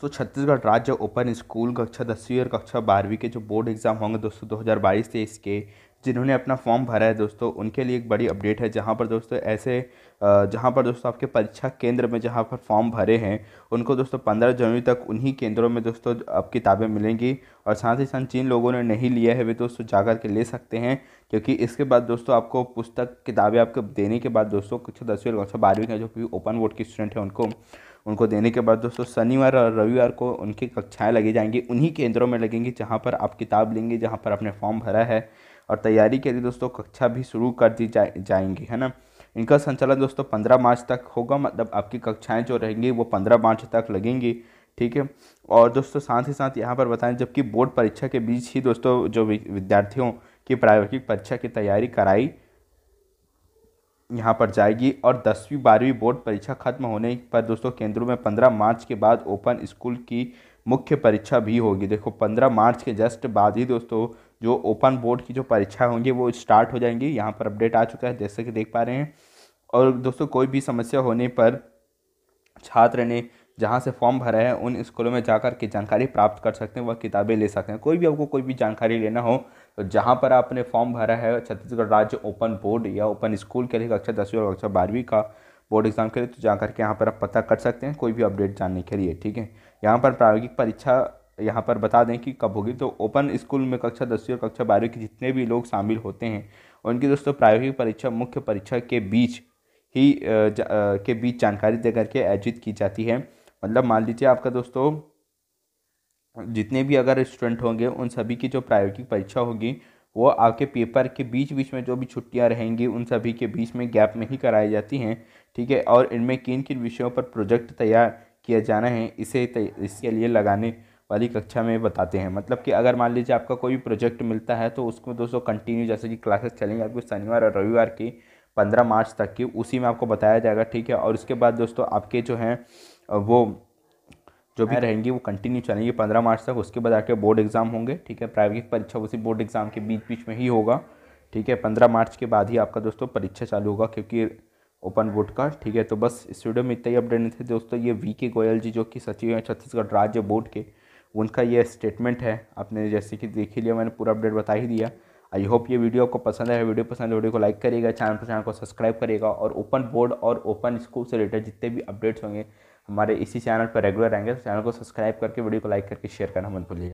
दोस्तों छत्तीसगढ़ राज्य open school कक्षा दसवीं और कक्षा बारहवीं के जो बोर्ड एग्ज़ाम होंगे दोस्तों 2022 तेईस के जिन्होंने अपना फॉर्म भरा है दोस्तों उनके लिए एक बड़ी अपडेट है जहाँ पर दोस्तों ऐसे जहाँ पर दोस्तों आपके परीक्षा केंद्र में जहाँ पर फॉर्म भरे हैं उनको दोस्तों पंद्रह जनवरी तक उन्हीं केंद्रों में दोस्तों अब किताबें मिलेंगी और साथ ही साथ जिन लोगों ने नहीं लिया है वे दोस्तों जा के ले सकते हैं क्योंकि इसके बाद दोस्तों आपको पुस्तक किताबें आपको देने के बाद दोस्तों कक्षा दसवीं और कक्षा बारहवीं का जो भी ओपन बोर्ड के स्टूडेंट हैं उनको उनको देने के बाद दोस्तों शनिवार और रविवार को उनकी कक्षाएँ लगी जाएंगी उन्हीं केंद्रों में लगेंगी जहाँ पर आप किताब लेंगे जहाँ पर आपने फॉर्म भरा है और तैयारी के लिए दोस्तों कक्षा भी शुरू कर दी जाए जाएंगी है ना इनका संचालन दोस्तों पंद्रह मार्च तक होगा मतलब आपकी कक्षाएँ जो रहेंगी वो पंद्रह मार्च तक लगेंगी ठीक है और दोस्तों साथ ही साथ यहाँ पर बताएं जबकि बोर्ड परीक्षा के बीच ही दोस्तों जो विद्यार्थियों की प्रायोगिक परीक्षा की तैयारी कराई यहाँ पर जाएगी और दसवीं बारहवीं बोर्ड परीक्षा खत्म होने पर दोस्तों केंद्रों में पंद्रह मार्च के बाद ओपन स्कूल की मुख्य परीक्षा भी होगी देखो पंद्रह मार्च के जस्ट बाद ही दोस्तों जो ओपन बोर्ड की जो परीक्षा होंगी वो स्टार्ट हो जाएंगी यहाँ पर अपडेट आ चुका है जैसे कि देख पा रहे हैं और दोस्तों कोई भी समस्या होने पर छात्र ने जहाँ से फॉर्म भरे हैं उन स्कूलों में जाकर के जानकारी प्राप्त कर सकते हैं वह किताबें ले सकते हैं कोई भी आपको कोई भी जानकारी लेना हो तो जहाँ पर आपने फॉर्म भरा है छत्तीसगढ़ राज्य ओपन बोर्ड या ओपन स्कूल के लिए कक्षा दसवीं और कक्षा बारहवीं का बोर्ड एग्ज़ाम के लिए तो जा करके यहाँ पर आप पता कर सकते हैं कोई भी अपडेट जानने के लिए ठीक है यहाँ पर प्रायोगिक परीक्षा यहाँ पर बता दें कि कब होगी तो ओपन स्कूल में कक्षा दसवीं और कक्षा बारहवीं के जितने भी लोग शामिल होते हैं उनकी दोस्तों प्रायोगिक परीक्षा मुख्य परीक्षा के बीच ही के बीच जानकारी दे करके आयोजित की जाती है मतलब मान लीजिए आपका दोस्तों जितने भी अगर स्टूडेंट होंगे उन सभी की जो प्रायोगिक परीक्षा होगी वो आपके पेपर के बीच बीच में जो भी छुट्टियां रहेंगी उन सभी के बीच में गैप में ही कराई जाती हैं ठीक है और इनमें किन किन विषयों पर प्रोजेक्ट तैयार किया जाना है इसे इसके लिए लगाने वाली कक्षा में बताते हैं मतलब कि अगर मान लीजिए आपका कोई प्रोजेक्ट मिलता है तो उसमें दोस्तों कंटिन्यू जैसे कि क्लासेस चलेंगे आपको शनिवार और रविवार की पंद्रह मार्च तक की उसी में आपको बताया जाएगा ठीक है और उसके बाद दोस्तों आपके जो हैं वो जो भी रहेंगी वो कंटिन्यू चलेंगी पंद्रह मार्च तक उसके बाद आके बोर्ड एग्ज़ाम होंगे ठीक है प्रायोगिक परीक्षा उसी बोर्ड एग्ज़ाम के बीच बीच में ही होगा ठीक है पंद्रह मार्च के बाद ही आपका दोस्तों परीक्षा चालू होगा क्योंकि ओपन बोर्ड का ठीक है तो बस इस वीडियो में इतना ही अपडेट नहीं थे दोस्तों ये वी के गोयल जी जो कि सचिव हैं छत्तीसगढ़ राज्य बोर्ड के उनका ये स्टेटमेंट है आपने जैसे कि देख ही लिया मैंने पूरा अपडेट बता ही दिया आई होप ये वीडियो आपको पसंद है वीडियो पसंद है वीडियो तो को लाइक करिएगा चैनल पर चैनल को सब्सक्राइब करेगा और ओपन बोर्ड और ओपन स्कूल से रिलेटेड जितने भी अपडेट्स होंगे हमारे इसी चैनल पर रेगुलर आएंगे तो चैनल को सब्सक्राइब करके वीडियो को लाइक करके शेयर करना मत भूलिएगा